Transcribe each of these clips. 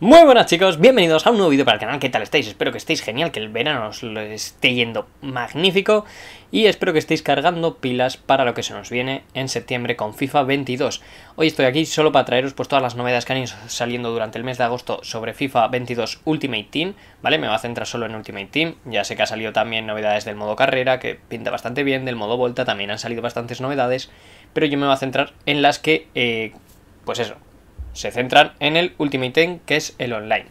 Muy buenas chicos, bienvenidos a un nuevo vídeo para el canal, ¿qué tal estáis? Espero que estéis genial, que el verano os lo esté yendo magnífico y espero que estéis cargando pilas para lo que se nos viene en septiembre con FIFA 22. Hoy estoy aquí solo para traeros pues todas las novedades que han ido saliendo durante el mes de agosto sobre FIFA 22 Ultimate Team, ¿vale? Me voy a centrar solo en Ultimate Team, ya sé que ha salido también novedades del modo carrera, que pinta bastante bien, del modo vuelta también han salido bastantes novedades, pero yo me voy a centrar en las que, eh, pues eso, se centran en el Ultimate ítem que es el online.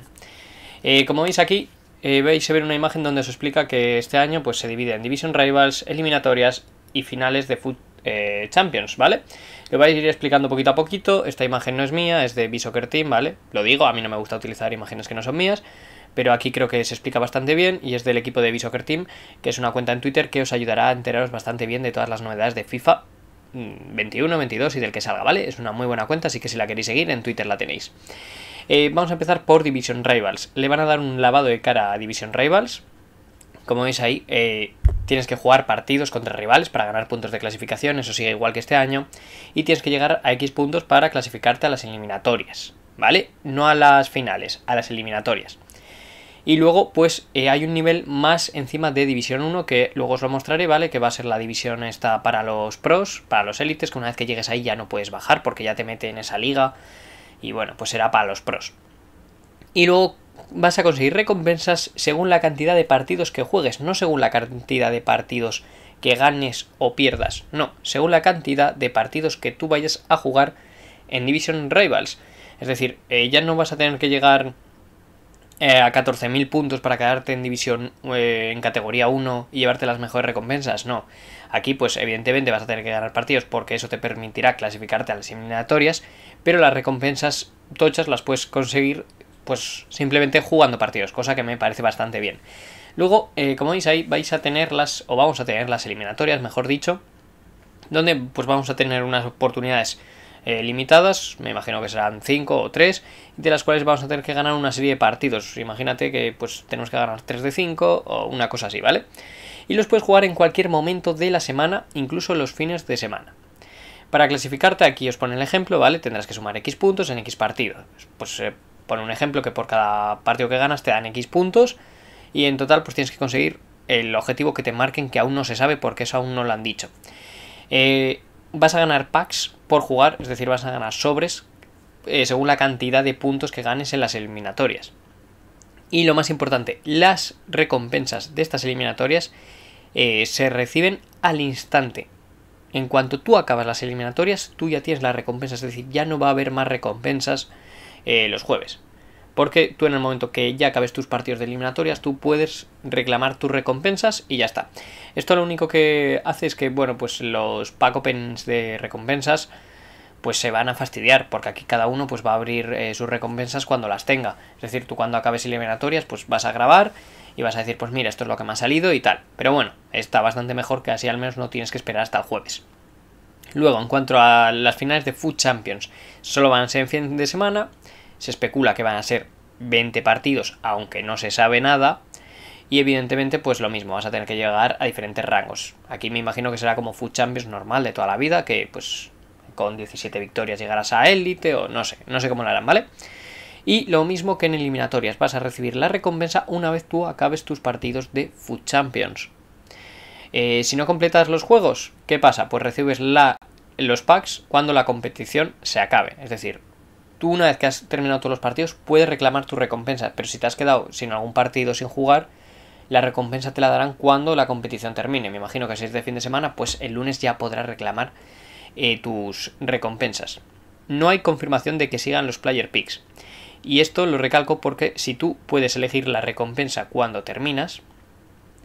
Eh, como veis aquí, eh, veis a ver una imagen donde se explica que este año pues, se divide en Division Rivals, eliminatorias y finales de eh, Champions, ¿vale? Lo vais a ir explicando poquito a poquito. Esta imagen no es mía, es de Bisoccer Team, ¿vale? Lo digo, a mí no me gusta utilizar imágenes que no son mías, pero aquí creo que se explica bastante bien y es del equipo de Bisoccer Team, que es una cuenta en Twitter que os ayudará a enteraros bastante bien de todas las novedades de FIFA 21, 22 y del que salga, ¿vale? Es una muy buena cuenta, así que si la queréis seguir, en Twitter la tenéis. Eh, vamos a empezar por Division Rivals. Le van a dar un lavado de cara a Division Rivals. Como veis ahí, eh, tienes que jugar partidos contra rivales para ganar puntos de clasificación, eso sigue igual que este año. Y tienes que llegar a X puntos para clasificarte a las eliminatorias, ¿vale? No a las finales, a las eliminatorias. Y luego, pues eh, hay un nivel más encima de División 1 que luego os lo mostraré, ¿vale? Que va a ser la división esta para los pros, para los élites, que una vez que llegues ahí ya no puedes bajar porque ya te mete en esa liga. Y bueno, pues será para los pros. Y luego vas a conseguir recompensas según la cantidad de partidos que juegues, no según la cantidad de partidos que ganes o pierdas, no, según la cantidad de partidos que tú vayas a jugar en Division Rivals. Es decir, eh, ya no vas a tener que llegar eh, a 14.000 puntos para quedarte en división eh, en categoría 1 y llevarte las mejores recompensas, no. Aquí pues evidentemente vas a tener que ganar partidos porque eso te permitirá clasificarte a las eliminatorias, pero las recompensas tochas las puedes conseguir pues simplemente jugando partidos, cosa que me parece bastante bien. Luego, eh, como veis ahí, vais a tenerlas o vamos a tener las eliminatorias, mejor dicho, donde pues vamos a tener unas oportunidades eh, limitadas, me imagino que serán 5 o 3, de las cuales vamos a tener que ganar una serie de partidos. Imagínate que pues tenemos que ganar 3 de 5 o una cosa así, ¿vale? Y los puedes jugar en cualquier momento de la semana, incluso los fines de semana. Para clasificarte, aquí os pone el ejemplo, ¿vale? Tendrás que sumar X puntos en X partido. Pues eh, pone un ejemplo que por cada partido que ganas te dan X puntos y en total pues tienes que conseguir el objetivo que te marquen que aún no se sabe porque eso aún no lo han dicho. Eh, vas a ganar packs por jugar, es decir, vas a ganar sobres eh, según la cantidad de puntos que ganes en las eliminatorias. Y lo más importante, las recompensas de estas eliminatorias eh, se reciben al instante. En cuanto tú acabas las eliminatorias, tú ya tienes las recompensas, es decir, ya no va a haber más recompensas eh, los jueves porque tú en el momento que ya acabes tus partidos de eliminatorias, tú puedes reclamar tus recompensas y ya está. Esto lo único que hace es que, bueno, pues los pack opens de recompensas pues se van a fastidiar, porque aquí cada uno pues va a abrir eh, sus recompensas cuando las tenga. Es decir, tú cuando acabes eliminatorias pues vas a grabar y vas a decir, pues mira, esto es lo que me ha salido y tal. Pero bueno, está bastante mejor que así al menos no tienes que esperar hasta el jueves. Luego, en cuanto a las finales de Food Champions, solo van a ser en fin de semana se especula que van a ser 20 partidos, aunque no se sabe nada. Y evidentemente, pues lo mismo, vas a tener que llegar a diferentes rangos. Aquí me imagino que será como Food Champions normal de toda la vida, que pues con 17 victorias llegarás a élite o no sé, no sé cómo lo harán, ¿vale? Y lo mismo que en eliminatorias, vas a recibir la recompensa una vez tú acabes tus partidos de Food Champions. Eh, si no completas los juegos, ¿qué pasa? Pues recibes la, los packs cuando la competición se acabe. Es decir, tú una vez que has terminado todos los partidos puedes reclamar tu recompensa, pero si te has quedado sin algún partido sin jugar, la recompensa te la darán cuando la competición termine. Me imagino que si es de fin de semana, pues el lunes ya podrás reclamar eh, tus recompensas. No hay confirmación de que sigan los player picks. Y esto lo recalco porque si tú puedes elegir la recompensa cuando terminas,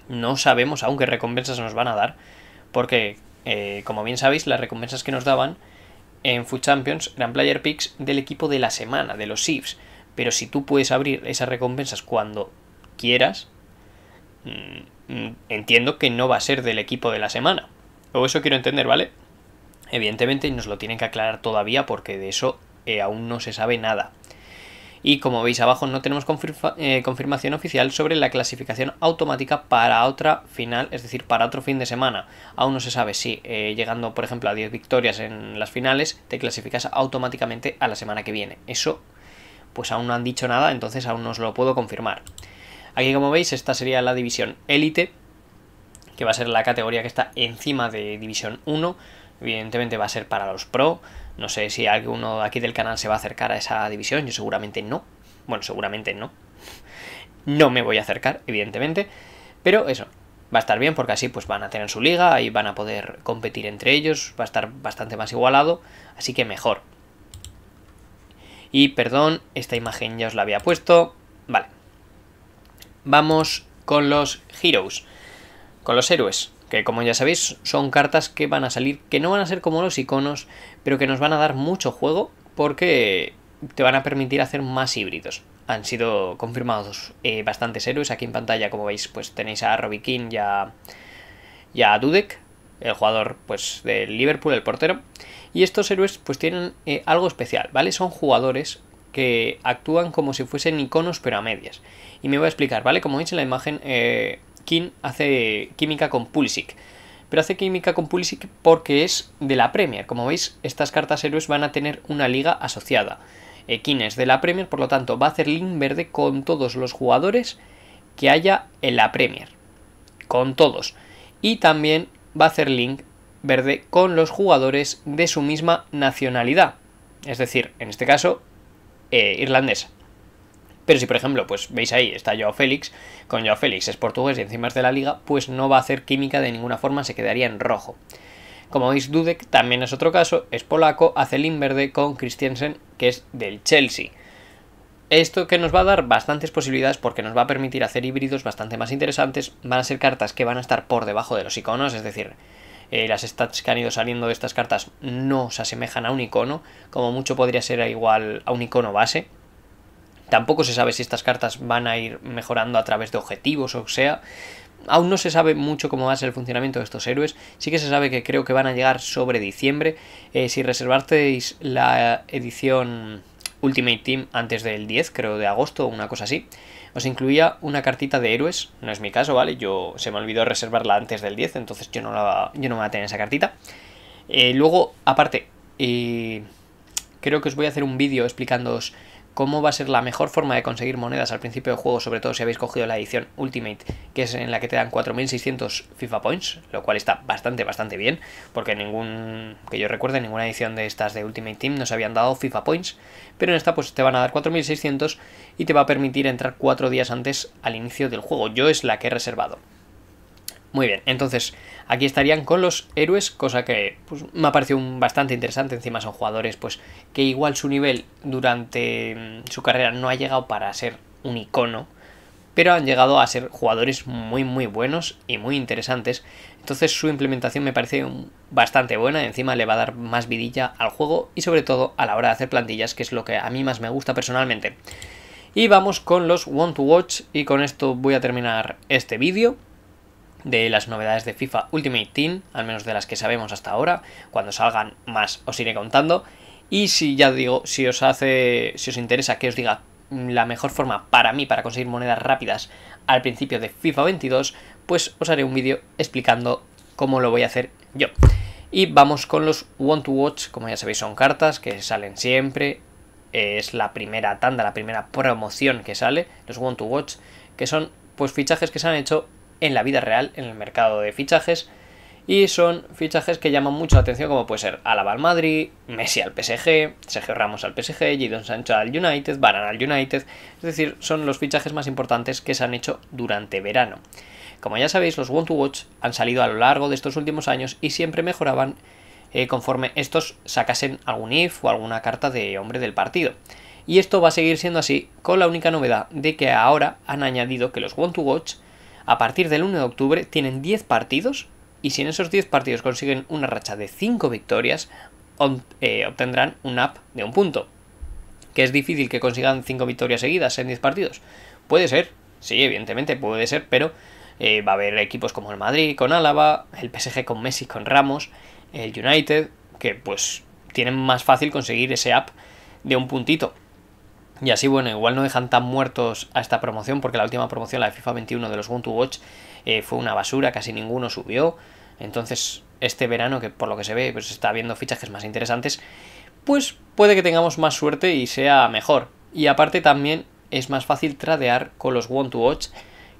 no sabemos aún qué recompensas nos van a dar, porque eh, como bien sabéis, las recompensas que nos daban en Food Champions eran player picks del equipo de la semana, de los SIFs. Pero si tú puedes abrir esas recompensas cuando quieras, mm, mm, entiendo que no va a ser del equipo de la semana. O eso quiero entender, ¿vale? Evidentemente nos lo tienen que aclarar todavía porque de eso eh, aún no se sabe nada y como veis abajo no tenemos eh, confirmación oficial sobre la clasificación automática para otra final, es decir, para otro fin de semana. Aún no se sabe si eh, llegando, por ejemplo, a 10 victorias en las finales, te clasificas automáticamente a la semana que viene. Eso, pues aún no han dicho nada, entonces aún no os lo puedo confirmar. Aquí como veis, esta sería la división élite, que va a ser la categoría que está encima de división 1 Evidentemente va a ser para los pro. No sé si alguno aquí del canal se va a acercar a esa división. Yo seguramente no. Bueno, seguramente no. No me voy a acercar, evidentemente. Pero eso, va a estar bien porque así pues van a tener su liga y van a poder competir entre ellos. Va a estar bastante más igualado. Así que mejor. Y perdón, esta imagen ya os la había puesto. Vale. Vamos con los heroes. Con los héroes que como ya sabéis son cartas que van a salir, que no van a ser como los iconos, pero que nos van a dar mucho juego porque te van a permitir hacer más híbridos. Han sido confirmados eh, bastantes héroes, aquí en pantalla como veis pues tenéis a Robbie y a, Dudek, el jugador pues del Liverpool, el portero, y estos héroes pues tienen eh, algo especial, ¿vale? Son jugadores que actúan como si fuesen iconos pero a medias. Y me voy a explicar, ¿vale? Como veis en la imagen, eh, King hace química con Pulisic. Pero hace química con Pulisic porque es de la Premier. Como veis, estas cartas héroes van a tener una liga asociada. Eh, King es de la Premier, por lo tanto va a hacer link verde con todos los jugadores que haya en la Premier. Con todos. Y también va a hacer link verde con los jugadores de su misma nacionalidad. Es decir, en este caso, eh, irlandesa. Pero si, por ejemplo, pues veis ahí, está Joao Félix, con Joao Félix es portugués y encima es de la liga, pues no va a hacer química de ninguna forma, se quedaría en rojo. Como veis, Dudek también es otro caso, es polaco, hace el inverde con Christiansen, que es del Chelsea. Esto que nos va a dar bastantes posibilidades porque nos va a permitir hacer híbridos bastante más interesantes. Van a ser cartas que van a estar por debajo de los iconos, es decir, eh, las stats que han ido saliendo de estas cartas no se asemejan a un icono, como mucho podría ser igual a un icono base, Tampoco se sabe si estas cartas van a ir mejorando a través de objetivos o sea. Aún no se sabe mucho cómo va a ser el funcionamiento de estos héroes. Sí que se sabe que creo que van a llegar sobre diciembre. Eh, si reservasteis la edición Ultimate Team antes del 10, creo, de agosto o una cosa así, os incluía una cartita de héroes. No es mi caso, ¿vale? Yo se me olvidó reservarla antes del 10, entonces yo no, la, yo no me voy a tener esa cartita. Eh, luego, aparte, eh, creo que os voy a hacer un vídeo explicándoos cómo va a ser la mejor forma de conseguir monedas al principio del juego, sobre todo si habéis cogido la edición Ultimate, que es en la que te dan 4600 FIFA Points, lo cual está bastante, bastante bien, porque ningún, que yo recuerde, ninguna edición de estas de Ultimate Team nos habían dado FIFA Points, pero en esta pues te van a dar 4600 y te va a permitir entrar 4 días antes al inicio del juego. Yo es la que he reservado. Muy bien, entonces aquí estarían con los héroes, cosa que pues, me ha parecido bastante interesante. Encima son jugadores pues que igual su nivel durante mm, su carrera no ha llegado para ser un icono, pero han llegado a ser jugadores muy muy buenos y muy interesantes. Entonces su implementación me parece bastante buena, encima le va a dar más vidilla al juego y sobre todo a la hora de hacer plantillas, que es lo que a mí más me gusta personalmente. Y vamos con los Want to Watch y con esto voy a terminar este vídeo de las novedades de FIFA Ultimate Team, al menos de las que sabemos hasta ahora. Cuando salgan más os iré contando. Y si ya digo, si os hace, si os interesa que os diga la mejor forma para mí para conseguir monedas rápidas al principio de FIFA 22, pues os haré un vídeo explicando cómo lo voy a hacer yo. Y vamos con los Want to Watch, como ya sabéis son cartas que salen siempre, es la primera tanda, la primera promoción que sale, los Want to Watch, que son pues fichajes que se han hecho en la vida real, en el mercado de fichajes. Y son fichajes que llaman mucho la atención, como puede ser Alaba al Madrid, Messi al PSG, Sergio Ramos al PSG, Gidon Sancho al United, Baran al United. Es decir, son los fichajes más importantes que se han hecho durante verano. Como ya sabéis, los Want to Watch han salido a lo largo de estos últimos años y siempre mejoraban eh, conforme estos sacasen algún if o alguna carta de hombre del partido. Y esto va a seguir siendo así, con la única novedad de que ahora han añadido que los Want to Watch a partir del 1 de octubre tienen 10 partidos y si en esos 10 partidos consiguen una racha de 5 victorias, eh, obtendrán un up de un punto. Que es difícil que consigan 5 victorias seguidas en 10 partidos. Puede ser, sí, evidentemente puede ser, pero eh, va a haber equipos como el Madrid con Álava, el PSG con Messi con Ramos, el United, que pues tienen más fácil conseguir ese up de un puntito. Y así, bueno, igual no dejan tan muertos a esta promoción, porque la última promoción, la de FIFA 21 de los One to Watch, eh, fue una basura, casi ninguno subió. Entonces, este verano, que por lo que se ve, pues está habiendo fichajes más interesantes, pues puede que tengamos más suerte y sea mejor. Y aparte también es más fácil tradear con los One to Watch,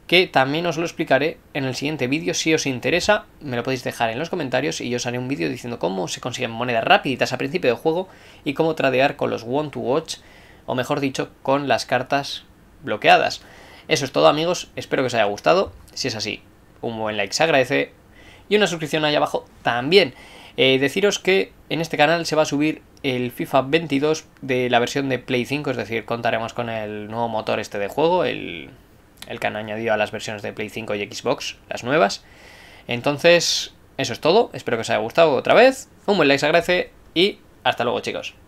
que también os lo explicaré en el siguiente vídeo. Si os interesa, me lo podéis dejar en los comentarios y yo os haré un vídeo diciendo cómo se consiguen monedas rapiditas a principio de juego y cómo tradear con los One to Watch o mejor dicho, con las cartas bloqueadas. Eso es todo amigos, espero que os haya gustado, si es así, un buen like se agradece y una suscripción ahí abajo también. Eh, deciros que en este canal se va a subir el FIFA 22 de la versión de Play 5, es decir, contaremos con el nuevo motor este de juego, el, el que han añadido a las versiones de Play 5 y Xbox, las nuevas. Entonces, eso es todo, espero que os haya gustado otra vez, un buen like se agradece y hasta luego chicos.